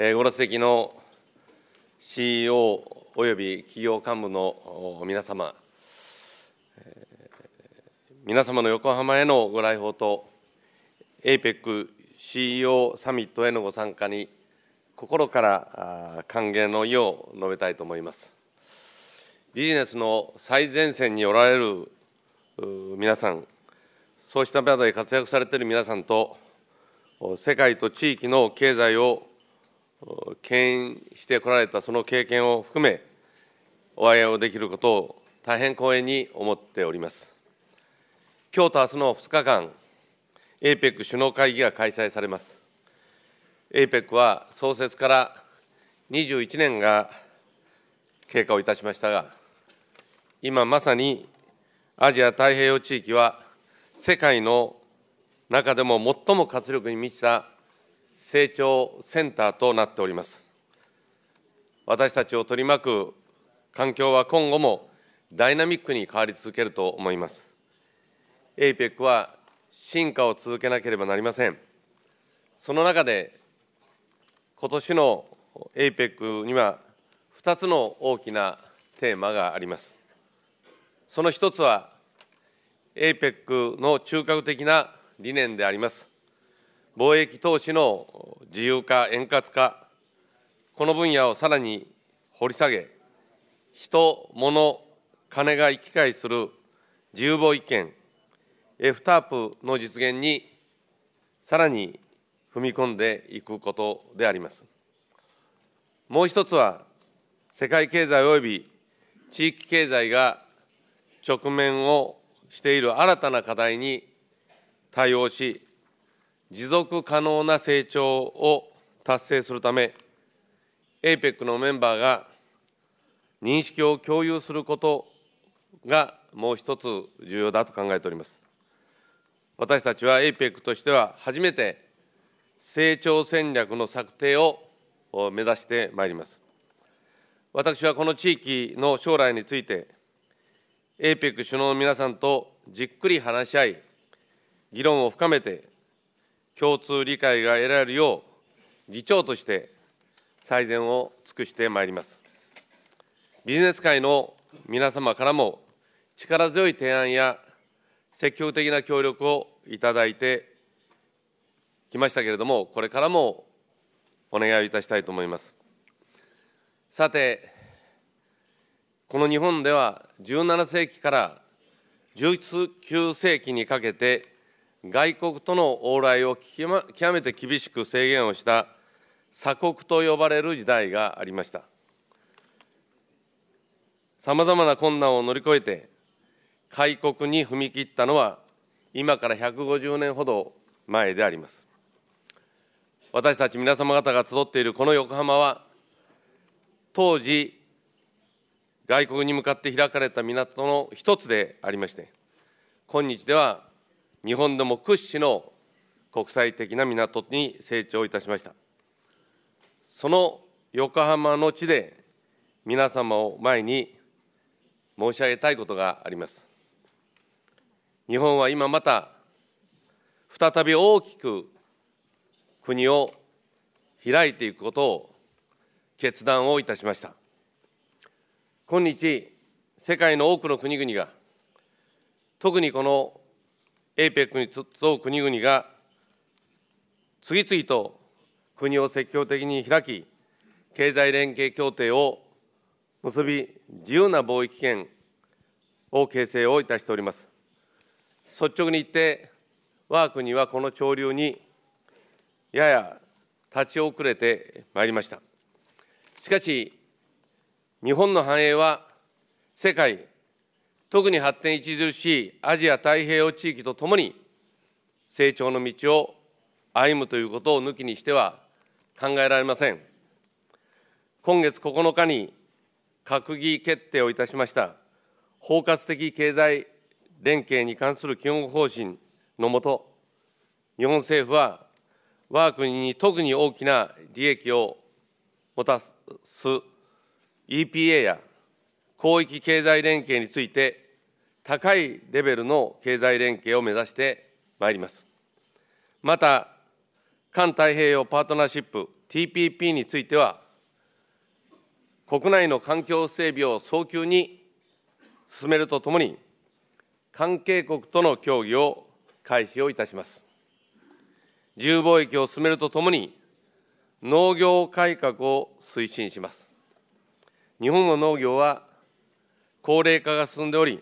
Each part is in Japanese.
えご列席の CEO および企業幹部の皆様、皆様の横浜へのご来訪と、APECCEO サミットへのご参加に、心から歓迎の意を述べたいと思います。ビジネスの最前線におられる皆さん、そうした場で活躍されている皆さんと、世界と地域の経済を牽引してこられたその経験を含め、お会いをできることを大変光栄に思っております。今日と明日の2日間、APEC 首脳会議が開催されます。APEC は創設から21年が経過をいたしましたが、今まさにアジア太平洋地域は世界の中でも最も活力に満ちた成長センターとなっております。私たちを取り巻く環境は今後もダイナミックに変わり続けると思います。APEC は進化を続けなければなりません。その中で、今年の APEC には2つの大きなテーマがあります。その1つは、APEC の中核的な理念であります貿易投資の自由化、円滑化、この分野をさらに掘り下げ、人、物、金が行き返する自由貿易圏、FTAP の実現にさらに踏み込んでいくことであります。もう一つは、世界経済及び地域経済が直面をしている新たな課題に対応し、持続可能な成長を達成するため APEC のメンバーが認識を共有することがもう一つ重要だと考えております私たちは APEC としては初めて成長戦略の策定を目指してまいります私はこの地域の将来について APEC 首脳の皆さんとじっくり話し合い議論を深めて共通理解が得られるよう、議長として最善を尽くしてまいります。ビジネス界の皆様からも力強い提案や積極的な協力をいただいてきましたけれども、これからもお願いをいたしたいと思います。さて、この日本では17世紀から19世紀にかけて外国との往来を極めて厳しく制限をした鎖国と呼ばれる時代がありました。さまざまな困難を乗り越えて、開国に踏み切ったのは、今から150年ほど前であります。私たち皆様方が集っているこの横浜は、当時、外国に向かって開かれた港の一つでありまして、今日では日本でも屈指の国際的な港に成長いたしました。その横浜の地で皆様を前に申し上げたいことがあります。日本は今また再び大きく国を開いていくことを決断をいたしました。今日、世界の多くの国々が特にこの APEC に集う国々が次々と国を積極的に開き、経済連携協定を結び、自由な貿易圏を形成をいたしております。率直に言って、我が国はこの潮流にやや立ち遅れてまいりました。しかし、日本の繁栄は世界特に発展著しいアジア太平洋地域とともに、成長の道を歩むということを抜きにしては考えられません。今月9日に閣議決定をいたしました包括的経済連携に関する基本方針のもと、日本政府は我が国に特に大きな利益を持たす EPA や広域経済連携について、高いレベルの経済連携を目指してまいります。また、環太平洋パートナーシップ TPP については、国内の環境整備を早急に進めるとともに、関係国との協議を開始をいたします。自由貿易を進めるとともに、農業改革を推進します。日本の農業は高齢化が進んでおり、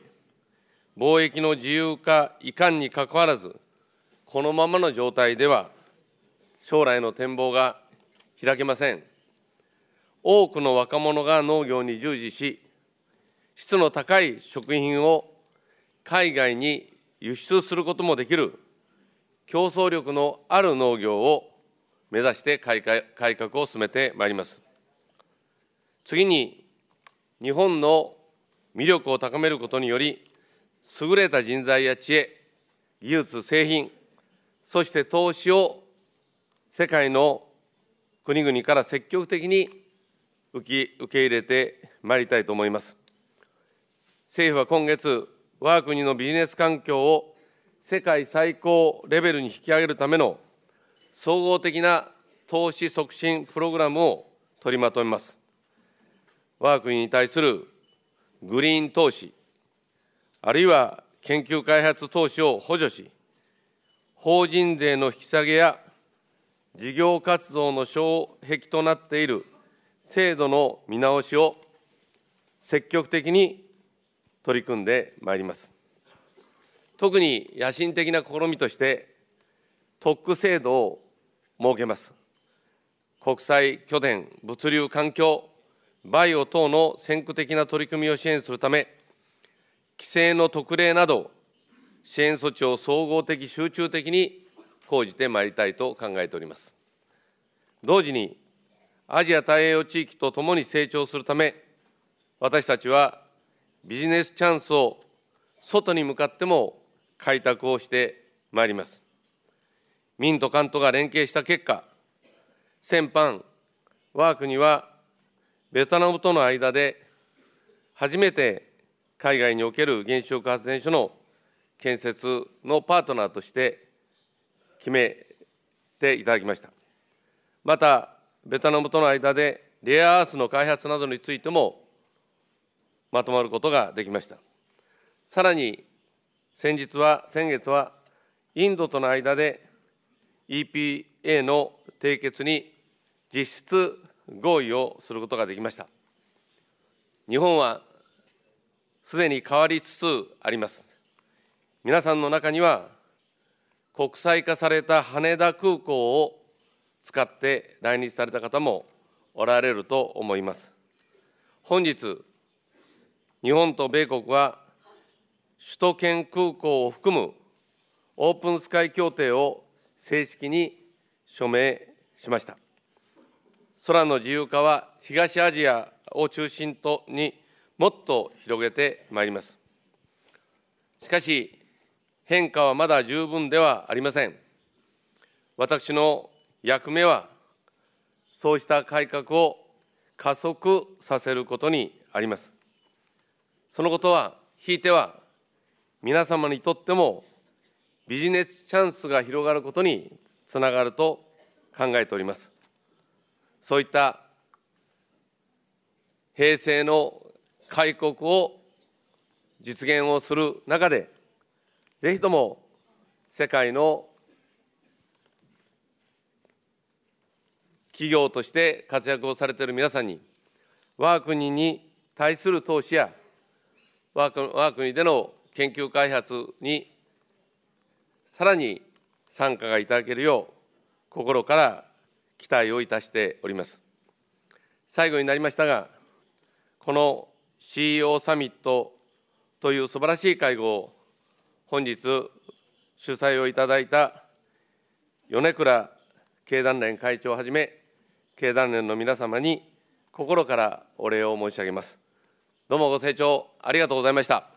貿易の自由化いかんにかかわらず、このままの状態では、将来の展望が開けません。多くの若者が農業に従事し、質の高い食品を海外に輸出することもできる競争力のある農業を目指して改革を進めてまいります。次に、日本の魅力を高めることにより、優れた人材や知恵、技術、製品、そして投資を世界の国々から積極的に受け受け入れてまいりたいと思います。政府は今月、我が国のビジネス環境を世界最高レベルに引き上げるための総合的な投資促進プログラムを取りまとめます。我が国に対するグリーン投資、あるいは研究開発投資を補助し、法人税の引き下げや事業活動の障壁となっている制度の見直しを積極的に取り組んでまいります。特に野心的な試みとして、特区制度を設けます。国際拠点物流環境バイオ等の先駆的な取り組みを支援するため、規制の特例など、支援措置を総合的、集中的に講じてまいりたいと考えております。同時に、アジア太平洋地域とともに成長するため、私たちはビジネスチャンスを外に向かっても開拓をしてまいります。民と官とが連携した結果、先般、我が国はベトナムとの間で初めて海外における原子力発電所の建設のパートナーとして決めていただきました。また、ベトナムとの間でレアアースの開発などについてもまとまることができました。さらに、先日は、先月は、インドとの間で EPA の締結に実質合意をすることができました。日本はすでに変わりつつあります。皆さんの中には、国際化された羽田空港を使って来日された方もおられると思います。本日、日本と米国は首都圏空港を含むオープンスカイ協定を正式に署名しました。空の自由化は東アジアを中心とにもっと広げてまいります。しかし、変化はまだ十分ではありません。私の役目は、そうした改革を加速させることにあります。そのことは、ひいては、皆様にとってもビジネスチャンスが広がることにつながると考えております。そういった平成の開国を実現をする中で、ぜひとも世界の企業として活躍をされている皆さんに、我が国に対する投資や、我が国での研究開発にさらに参加がいただけるよう、心から期待をいたしております最後になりましたがこの CEO サミットという素晴らしい会合を本日主催をいただいた米倉経団連会長をはじめ経団連の皆様に心からお礼を申し上げますどうもご清聴ありがとうございました